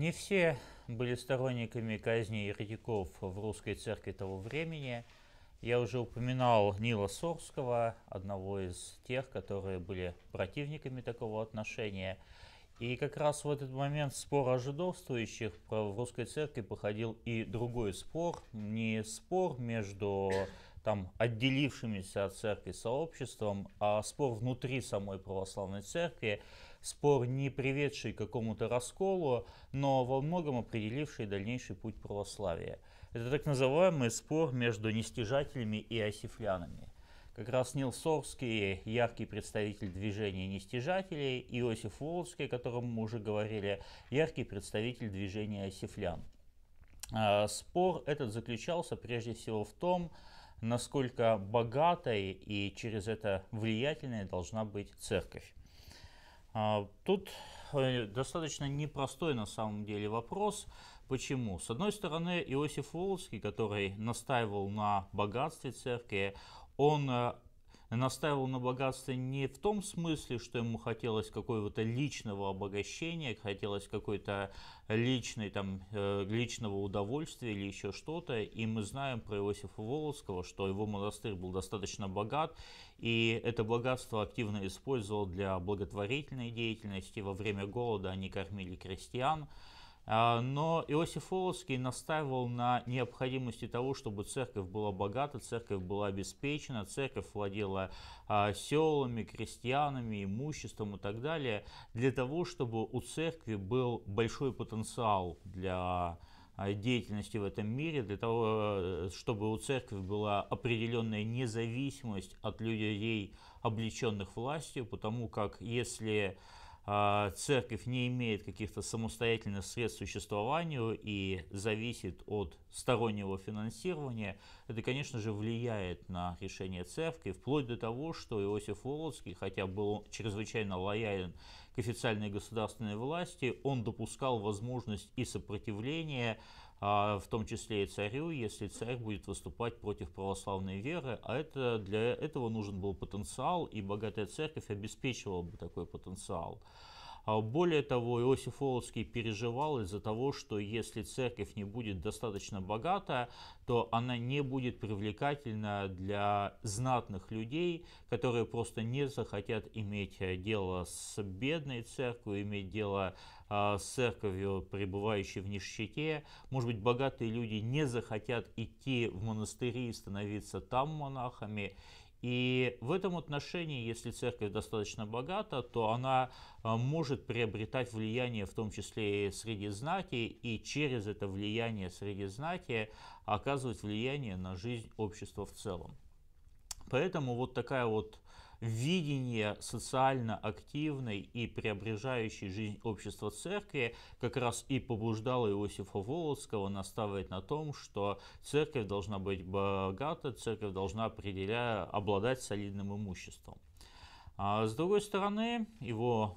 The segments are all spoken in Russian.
Не все были сторонниками казни еретиков в русской церкви того времени. Я уже упоминал Нила Сорского, одного из тех, которые были противниками такого отношения. И как раз в этот момент спор о жидовствующих в русской церкви походил и другой спор, не спор между там, отделившимися от церкви сообществом, а спор внутри самой православной церкви, спор, не приведший к какому-то расколу, но во многом определивший дальнейший путь православия. Это так называемый спор между нестяжателями и осифлянами. Как раз Нил Сорский, яркий представитель движения нестяжателей, Иосиф Волоцкий, о котором мы уже говорили, яркий представитель движения осифлян. А, спор этот заключался прежде всего в том, насколько богатой и через это влиятельной должна быть церковь. А, тут э, достаточно непростой на самом деле вопрос. Почему? С одной стороны, Иосиф Волоцкий, который настаивал на богатстве церкви, он э, настаивал на богатстве не в том смысле, что ему хотелось какого-то личного обогащения, хотелось какой-то личной, там, э, личного удовольствия или еще что-то. И мы знаем про Иосифа Волоцкого, что его монастырь был достаточно богат, и это богатство активно использовал для благотворительной деятельности. Во время голода они кормили крестьян, а, но Иосиф Оловский настаивал на необходимости того, чтобы церковь была богата, церковь была обеспечена, церковь владела а, селами, крестьянами, имуществом и так далее, для того, чтобы у церкви был большой потенциал для а, деятельности в этом мире, для того, э, чтобы у церкви была определенная независимость от людей, облеченных властью, потому как если а, церковь не имеет каких-то самостоятельных средств существованию и зависит от стороннего финансирования, это, конечно же, влияет на решение церкви, вплоть до того, что Иосиф Волоцкий, хотя был чрезвычайно лоялен к официальной государственной власти, он допускал возможность и сопротивления а, в том числе и царю, если царь будет выступать против православной веры, а это для этого нужен был потенциал, и богатая церковь обеспечивала бы такой потенциал. А более того, Иосиф Оловский переживал из-за того, что если церковь не будет достаточно богатая то она не будет привлекательна для знатных людей, которые просто не захотят иметь э, дело с бедной церковью, иметь дело а, с церковью, пребывающей в нищете. Может быть, богатые люди не захотят идти в монастыри и становиться там монахами. И в этом отношении, если церковь достаточно богата, то она а, может приобретать влияние в том числе и среди знати, и через это влияние среди знати оказывать влияние на жизнь общества в целом. Поэтому вот такая вот видение социально активной и преображающей жизнь общества церкви как раз и побуждало Иосифа Волоцкого настаивать на том, что церковь должна быть богата, церковь должна определя... обладать солидным имуществом. А с другой стороны, его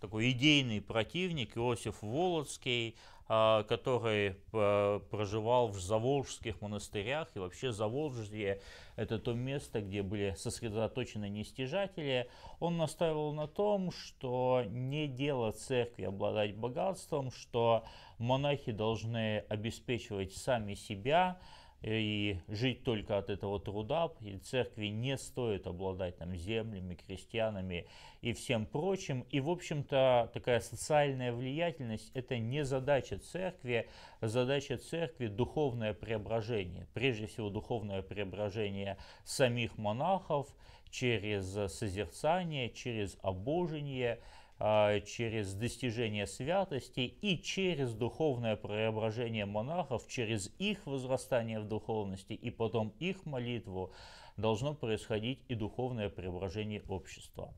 такой идейный противник Иосиф Волоцкий. А, который а, проживал в заволжских монастырях. И вообще Заволжье – это то место, где были сосредоточены нестяжатели. Он настаивал на том, что не дело церкви обладать богатством, что монахи должны обеспечивать сами себя, и жить только от этого труда, и церкви не стоит обладать там землями, крестьянами и всем прочим. И, в общем-то, такая социальная влиятельность – это не задача церкви, задача церкви – духовное преображение, прежде всего духовное преображение самих монахов через созерцание, через обожение, а, через достижение святости и через духовное преображение монахов, через их возрастание в духовности и потом их молитву должно происходить и духовное преображение общества.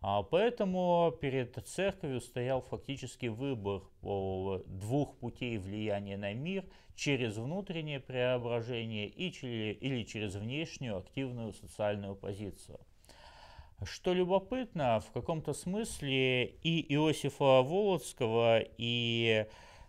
А, поэтому перед церковью стоял фактически выбор двух путей влияния на мир через внутреннее преображение или через внешнюю активную социальную позицию. Что любопытно, в каком-то смысле и Иосифа Володского, и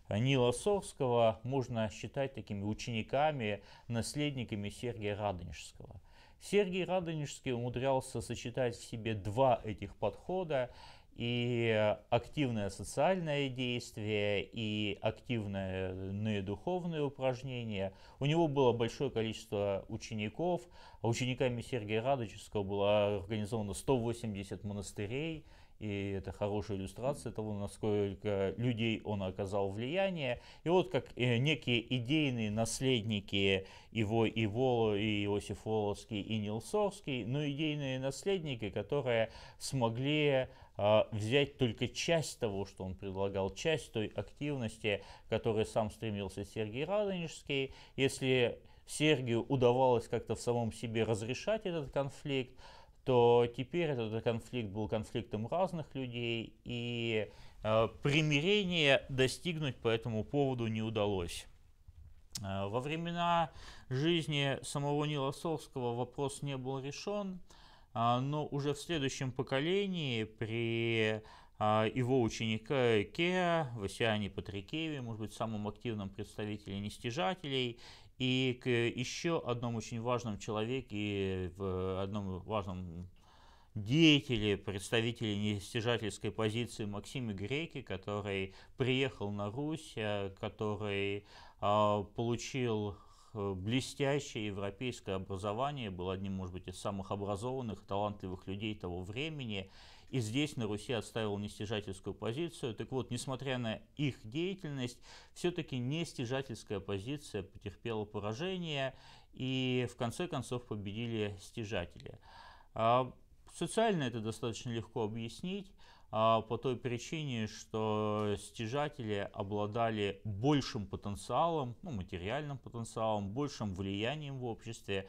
Нила Совского можно считать такими учениками, наследниками Сергия Радонежского. Сергий Радонежский умудрялся сочетать в себе два этих подхода и активное социальное действие, и активные духовные упражнения. У него было большое количество учеников. Учениками Сергея Радочевского было организовано 180 монастырей. И это хорошая иллюстрация того, насколько людей он оказал влияние. И вот как э, некие идейные наследники его и Воло, и Иосиф Волоцкий, и Нилсорский, но идейные наследники, которые смогли а, взять только часть того, что он предлагал, часть той активности, которой сам стремился Сергей Радонежский. Если Сергию удавалось как-то в самом себе разрешать этот конфликт, то теперь этот конфликт был конфликтом разных людей, и э, примирение достигнуть по этому поводу не удалось. Э, во времена жизни самого Нилосовского вопрос не был решен, э, но уже в следующем поколении при а, его ученика Кеа, Васяне Патрикееве, может быть, самым активным представителем нестяжателей, и к еще одному очень важному человеке, в одном важном деятеле, представителе нестяжательской позиции Максиме Греке, который приехал на Русь, э, который а, получил э, блестящее европейское образование, был одним, может быть, из самых образованных, талантливых людей того времени – и здесь на Руси отставил нестяжательскую позицию. Так вот, несмотря на их деятельность, все-таки нестяжательская позиция потерпела поражение, и в конце концов победили стяжатели. А, социально это достаточно легко объяснить а, по той причине, что стяжатели обладали большим потенциалом, ну, материальным потенциалом, большим влиянием в обществе.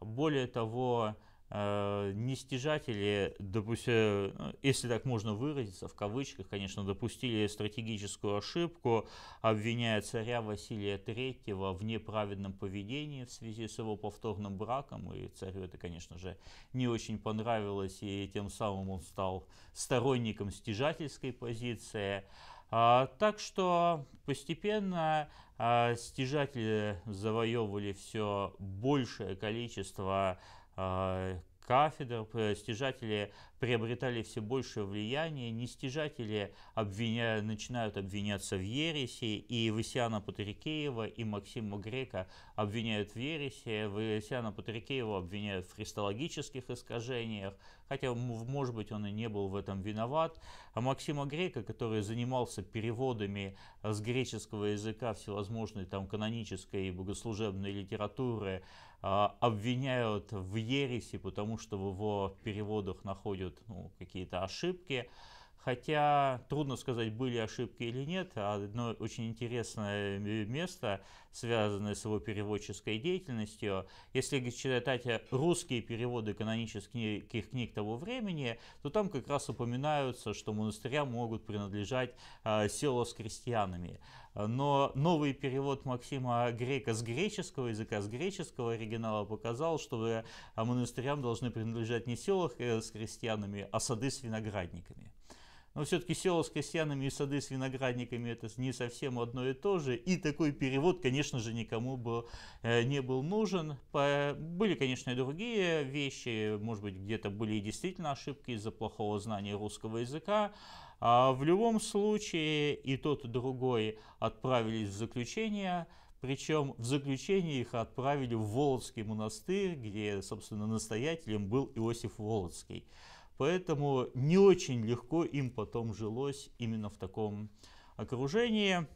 Более того, Э, нестяжатели, допустим, ну, если так можно выразиться, в кавычках, конечно, допустили стратегическую ошибку, обвиняя царя Василия III в неправедном поведении в связи с его повторным браком, и царю это, конечно же, не очень понравилось, и тем самым он стал сторонником стяжательской позиции. А, так что постепенно а, стяжатели завоевывали все большее количество Э, кафедр, э, стяжатели приобретали все большее влияние, нестяжатели обвиня... начинают обвиняться в ереси, и Васиана Патрикеева, и Максима Грека обвиняют в ереси, Васиана Патрикеева обвиняют в христологических искажениях, хотя, может быть, он и не был в этом виноват, а Максима Грека, который занимался переводами с греческого языка всевозможной там канонической и богослужебной литературы, а, обвиняют в ереси, потому что в его переводах находят будут ну, какие-то ошибки. Хотя трудно сказать, были ошибки или нет. Одно очень интересное место связанные с его переводческой деятельностью. Если читать русские переводы канонических книг того времени, то там как раз упоминаются, что монастыря могут принадлежать а, села с крестьянами. Но новый перевод Максима Грека с греческого языка, с греческого оригинала показал, что а, монастырям должны принадлежать не села э, с крестьянами, а сады с виноградниками но все-таки село с крестьянами и сады с виноградниками это не совсем одно и то же. И такой перевод, конечно же, никому бы э, не был нужен. Были, конечно, и другие вещи, может быть, где-то были и действительно ошибки из-за плохого знания русского языка. А в любом случае и тот, и другой отправились в заключение. Причем в заключение их отправили в Володский монастырь, где, собственно, настоятелем был Иосиф Володский. Поэтому не очень легко им потом жилось именно в таком окружении.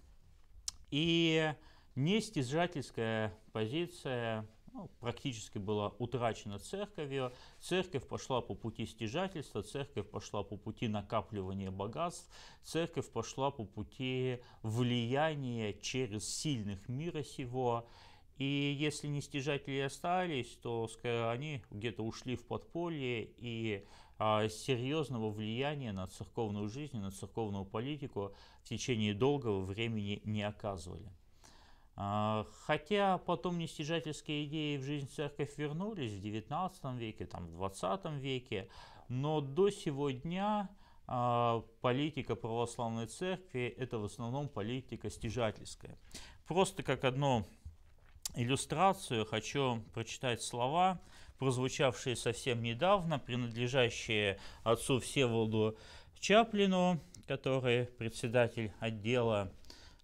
И нестяжательская позиция ну, практически была утрачена церковью. Церковь пошла по пути стяжательства, церковь пошла по пути накапливания богатств, церковь пошла по пути влияния через сильных мира сего. И если не остались, то скорее, они где-то ушли в подполье и а, серьезного влияния на церковную жизнь, на церковную политику в течение долгого времени не оказывали. А, хотя потом нестяжательские идеи в жизнь церковь вернулись в XIX веке, там, в XX веке, но до сего дня а, политика православной церкви – это в основном политика стяжательская. Просто как одну иллюстрацию хочу прочитать слова прозвучавшие совсем недавно, принадлежащие отцу Всеволоду Чаплину, который председатель отдела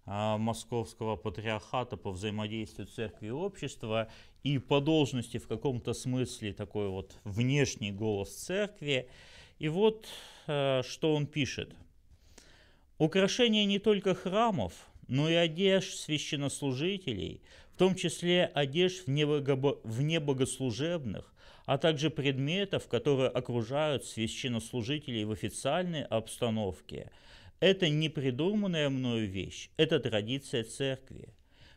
а, Московского патриархата по взаимодействию церкви и общества и по должности в каком-то смысле такой вот внешний голос церкви. И вот а, что он пишет. «Украшение не только храмов, но и одежд священнослужителей, в том числе одежд вне богослужебных, а также предметов, которые окружают священнослужителей в официальной обстановке, это не придуманная мною вещь, это традиция церкви.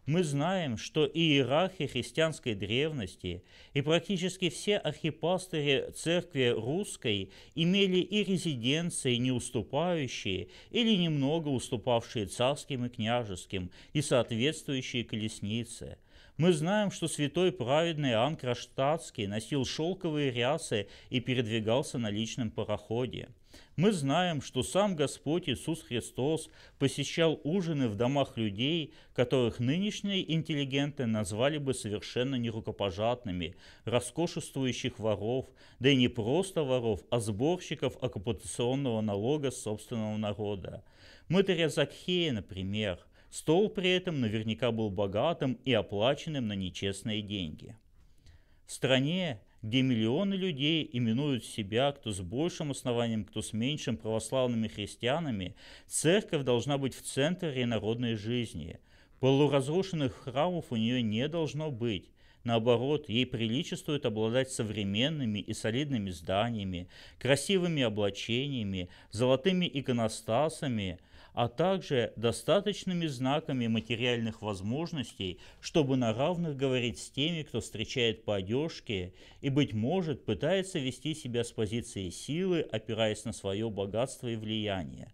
Мы знаем, что иерархи христианской древности и практически все архипастыри церкви русской имели и резиденции, не уступающие или немного уступавшие царским и княжеским, и соответствующие колесницы – мы знаем, что святой праведный Иоанн Кронштадтский носил шелковые рясы и передвигался на личном пароходе. Мы знаем, что сам Господь Иисус Христос посещал ужины в домах людей, которых нынешние интеллигенты назвали бы совершенно нерукопожатными, роскошествующих воров, да и не просто воров, а сборщиков оккупационного налога собственного народа. Мытаря Закхея, например – Стол при этом наверняка был богатым и оплаченным на нечестные деньги. В стране, где миллионы людей именуют себя, кто с большим основанием, кто с меньшим, православными христианами, церковь должна быть в центре народной жизни. Полуразрушенных храмов у нее не должно быть. Наоборот, ей приличествует обладать современными и солидными зданиями, красивыми облачениями, золотыми иконостасами – а также достаточными знаками материальных возможностей, чтобы на равных говорить с теми, кто встречает по одежке и, быть может, пытается вести себя с позиции силы, опираясь на свое богатство и влияние.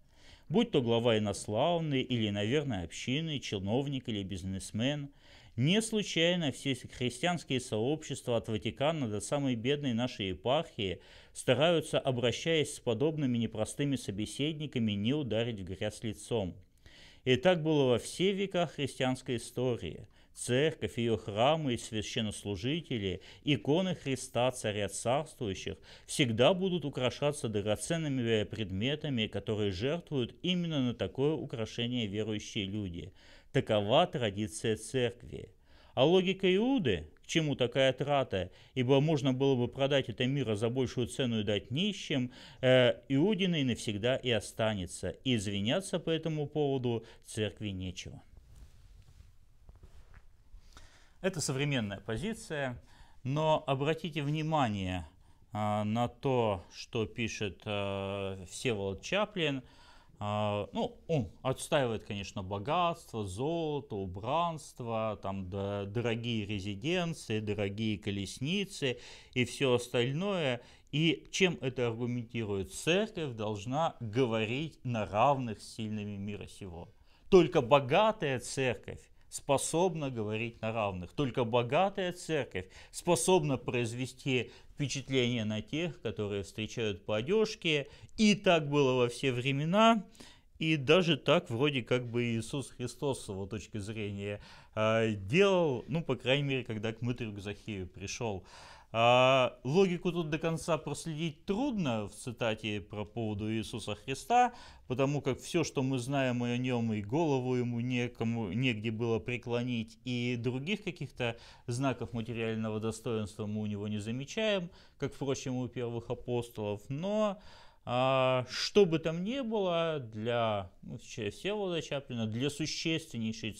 Будь то глава инославной или, наверное, общины, чиновник или бизнесмен – не случайно все христианские сообщества от Ватикана до самой бедной нашей епархии стараются, обращаясь с подобными непростыми собеседниками, не ударить в грязь лицом. И так было во все века христианской истории. Церковь, ее храмы и священнослужители, иконы Христа, Царя Царствующих, всегда будут украшаться драгоценными предметами, которые жертвуют именно на такое украшение верующие люди – Такова традиция церкви. А логика Иуды, к чему такая трата, ибо можно было бы продать это мира за большую цену и дать нищим, э, Иудиной навсегда и останется, и извиняться по этому поводу церкви нечего. Это современная позиция, но обратите внимание э, на то, что пишет э, Всеволод Чаплин – а, ну, он отстаивает, конечно, богатство, золото, убранство, там да, дорогие резиденции, дорогие колесницы и все остальное. И чем это аргументирует? Церковь должна говорить на равных с сильными мира сего. Только богатая церковь способна говорить на равных. Только богатая церковь способна произвести впечатление на тех, которые встречают по одежке. И так было во все времена. И даже так вроде как бы Иисус Христос с его точки зрения а, делал, ну, по крайней мере, когда к мытарю к Захею пришел. А, логику тут до конца проследить трудно в цитате про поводу Иисуса Христа, потому как все, что мы знаем о нем, и голову ему некому, негде было преклонить, и других каких-то знаков материального достоинства мы у него не замечаем, как, впрочем, у первых апостолов, но... А, что бы там ни было, для ну, Всеволода Чаплина, для существеннейшей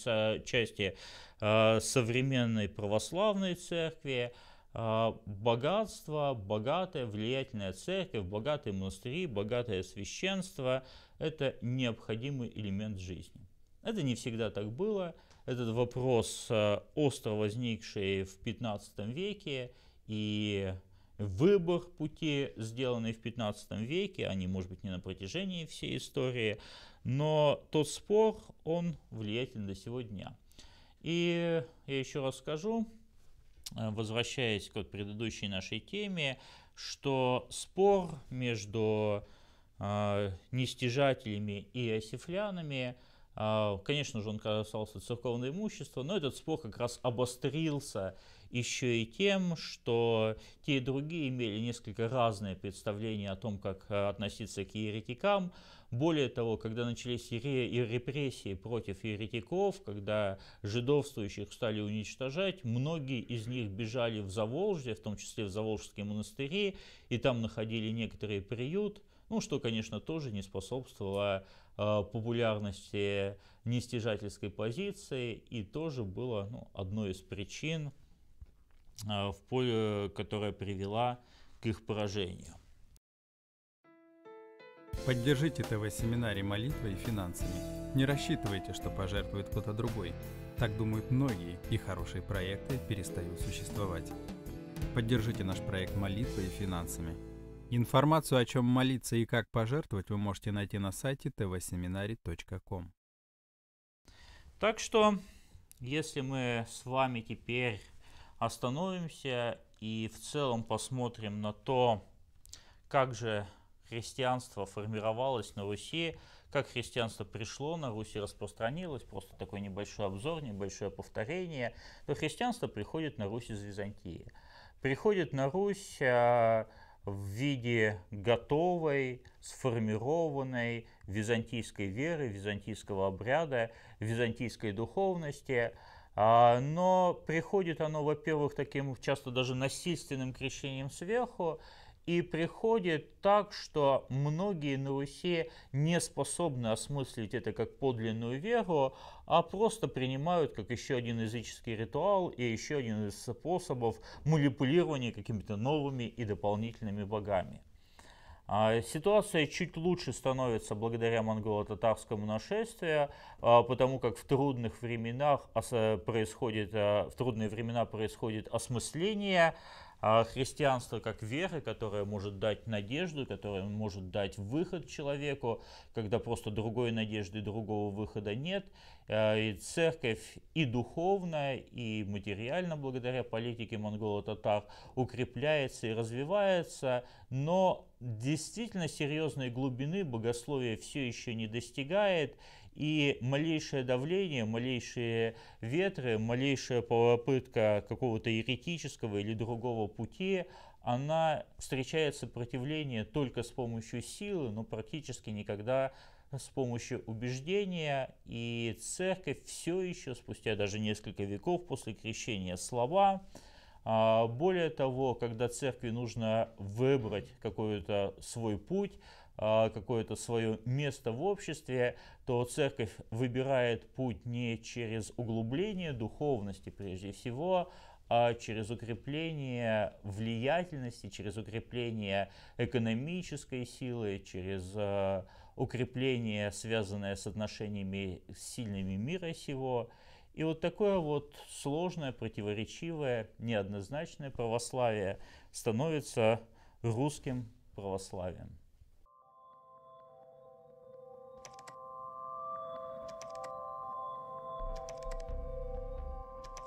части а, современной православной церкви, а, богатство, богатая влиятельная церковь, богатые монастыри, богатое священство – это необходимый элемент жизни. Это не всегда так было. Этот вопрос э, остро возникший в 15 веке и выбор пути, сделанный в 15 веке, они, а может быть, не на протяжении всей истории, но тот спор, он влиятельен до сегодня. И я еще раз скажу, Э, возвращаясь к вот предыдущей нашей теме, что спор между э, нестяжателями и осифлянами, э, конечно же, он касался церковного имущества, но этот спор как раз обострился еще и тем, что те и другие имели несколько разные представления о том, как э, относиться к еретикам. Более того, когда начались и репрессии против еретиков, когда жидовствующих стали уничтожать, многие из них бежали в Заволжье, в том числе в Заволжские монастыри, и там находили некоторые приют, ну, что, конечно, тоже не способствовало э, популярности нестяжательской позиции и тоже было ну, одной из причин Э, в поле, которая привела к их поражению. Поддержите ТВ-семинарий молитвой и финансами. Не рассчитывайте, что пожертвует кто-то другой. Так думают многие, и хорошие проекты перестают существовать. Поддержите наш проект молитвой и финансами. Информацию, о чем молиться и как пожертвовать, вы можете найти на сайте tvseminary.com. Так что, если мы с вами теперь остановимся и в целом посмотрим на то, как же христианство формировалось на Руси, как христианство пришло на Руси, распространилось, просто такой небольшой обзор, небольшое повторение, то христианство приходит на Русь из Византии. Приходит на Русь а, в виде готовой, сформированной византийской веры, византийского обряда, византийской духовности – а, но приходит оно, во-первых, таким часто даже насильственным крещением сверху, и приходит так, что многие на Руси не способны осмыслить это как подлинную веру, а просто принимают как еще один языческий ритуал и еще один из способов манипулирования какими-то новыми и дополнительными богами. А, ситуация чуть лучше становится благодаря монголо-татарскому нашествию, а, потому как в трудных временах э, происходит, э, в трудные времена происходит осмысление а христианство как веры, которая может дать надежду, которая может дать выход человеку, когда просто другой надежды, другого выхода нет. Э, и церковь и духовная, и материально, благодаря политике монголо-татар, укрепляется и развивается, но действительно серьезной глубины богословие все еще не достигает, и малейшее давление, малейшие ветры, малейшая попытка какого-то еретического или другого пути, она встречает сопротивление только с помощью силы, но практически никогда с помощью убеждения, и церковь все еще, спустя даже несколько веков после крещения слова, а, более того, когда церкви нужно выбрать какой-то свой путь, а, какое-то свое место в обществе, то церковь выбирает путь не через углубление духовности прежде всего, а через укрепление влиятельности, через укрепление экономической силы, через а, укрепление, связанное с отношениями с сильными мира сего. И вот такое вот сложное, противоречивое, неоднозначное православие становится русским православием.